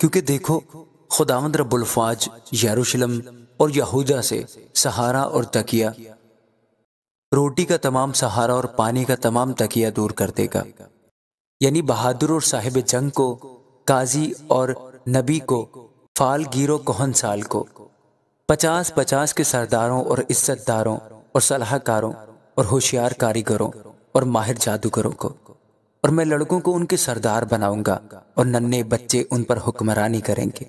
क्योंकि देखो खुदावंद रबुलफाज यारूशलम और यहूदा से सहारा और तकिया रोटी का तमाम सहारा और पानी का तमाम तकिया दूर कर देगा यानी बहादुर और साहिब जंग को काजी और नबी को फाल गिरो साल को पचास पचास के सरदारों और इज्जतदारों और सलाहकारों और होशियार कारीगरों और माहिर जादूगरों को और मैं लड़कों को उनके सरदार बनाऊंगा और नन्हे बच्चे उन पर हुक्मरानी करेंगे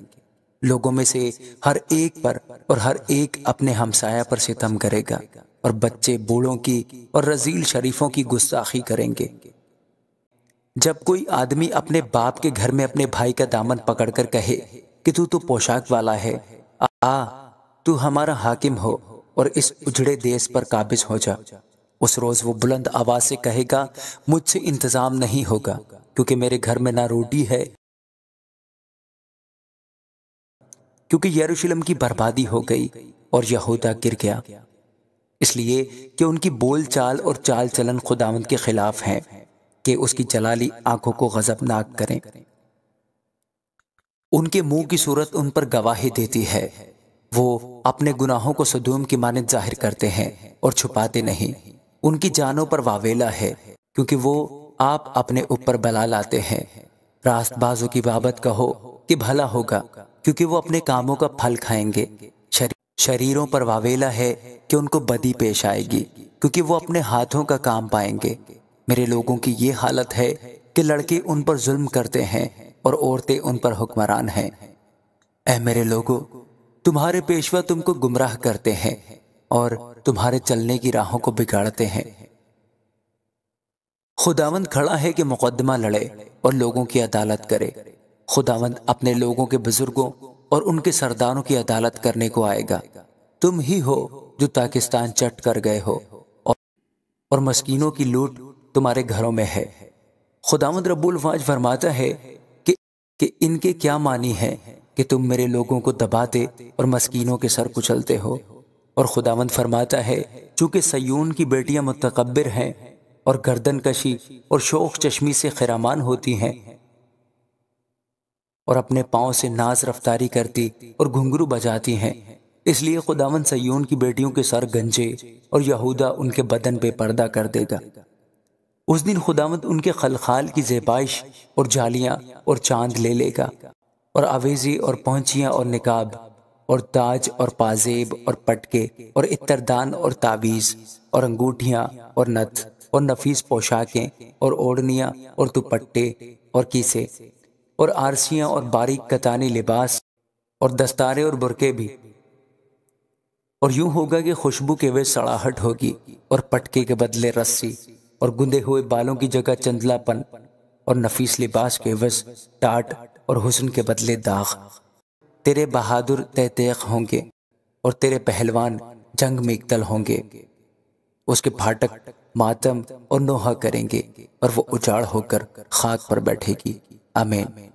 लोगों में से हर एक पर और हर एक अपने हमसाया पर सितम करेगा और बच्चे बूढ़ों की और रजील शरीफों की गुस्ताखी करेंगे जब कोई आदमी अपने बाप के घर में अपने भाई का दामन पकड़कर कहे कि तू तो पोशाक वाला है आ तू हमारा हाकिम हो और इस उजड़े देश पर काबिज हो जा उस रोज़ वो बुलंद आवाज़ से कहेगा मुझसे इंतज़ाम नहीं होगा क्योंकि मेरे घर में ना रोटी है क्योंकि यरूशलेम की बर्बादी हो गई और यहूदा गिर गया इसलिए कि उनकी बोल चाल और चाल चलन खुदावंद के खिलाफ है कि उसकी जलाली आंखों को गजबनाक करें उनके मुंह की सूरत उन पर गवाही देती है वो अपने गुनाहों को सदूम की मानद जाहिर करते हैं और छुपाते नहीं उनकी जानों पर वावेला है क्योंकि वो आप अपने ऊपर बला लाते हैं रास्तबाजों की बाबत कहो कि भला होगा क्योंकि वो अपने कामों का फल खाएंगे शरीरों पर वावेला है कि उनको बदी पेश आएगी क्योंकि वो अपने हाथों का काम पाएंगे मेरे लोगों की ये हालत है कि लड़के उन पर जुल्म करते हैं और औरतें उन पर हुक्मरान हैं ऐ मेरे लोगों तुम्हारे पेशवा तुमको गुमराह करते हैं और तुम्हारे चलने की राहों को बिगाड़ते हैं खुदावंद खड़ा है कि मुकदमा लड़े और लोगों की अदालत करे खुदावंद अपने लोगों के बुजुर्गों और उनके सरदारों की अदालत करने को आएगा तुम ही हो जो पाकिस्तान चट कर गए हो और मस्कीनों की लूट तुम्हारे घरों में है रबुल रबुलवाज फरमाता है कि कि इनके क्या मानी है कि तुम मेरे लोगों को दबाते और मस्कीनों के सर कुचलते हो और खुदावंद फरमाता है चूंकि सयून की बेटियां मतकबर हैं और गर्दन कशी और शोक चश्मी से खिरामान होती हैं और अपने पाँव से नाज रफ्तारी करती और घुंघरू बजाती हैं इसलिए खुदावंद सयून की बेटियों के सर गंजे और यहूदा उनके बदन पे पर्दा कर देगा उस दिन खुदावंद उनके खलखाल की जेबाइश और जालियां और चांद ले लेगा और आवेजी और पहुंचियां और निकाब और ताज और पाजेब और पटके और इतरदान और ताबीज और अंगूठियाँ और नथ और नफीस पोशाकें और ओढ़निया और दुपट्टे और कीसे और आरसियाँ और बारीक कतानी लिबास और दस्तारे और बुरके भी और यूं होगा कि खुशबू के वे सड़ाहट होगी और पटके के बदले रस्सी और गुंदे हुए बालों की जगह चंदलापन और नफीस लिबास के वज टाट और हुसन के बदले दाग तेरे बहादुर तहतेख होंगे और तेरे पहलवान जंग में इकतल होंगे उसके फाटक मातम और नोहा करेंगे और वो उजाड़ होकर खाक पर बैठेगी अमेर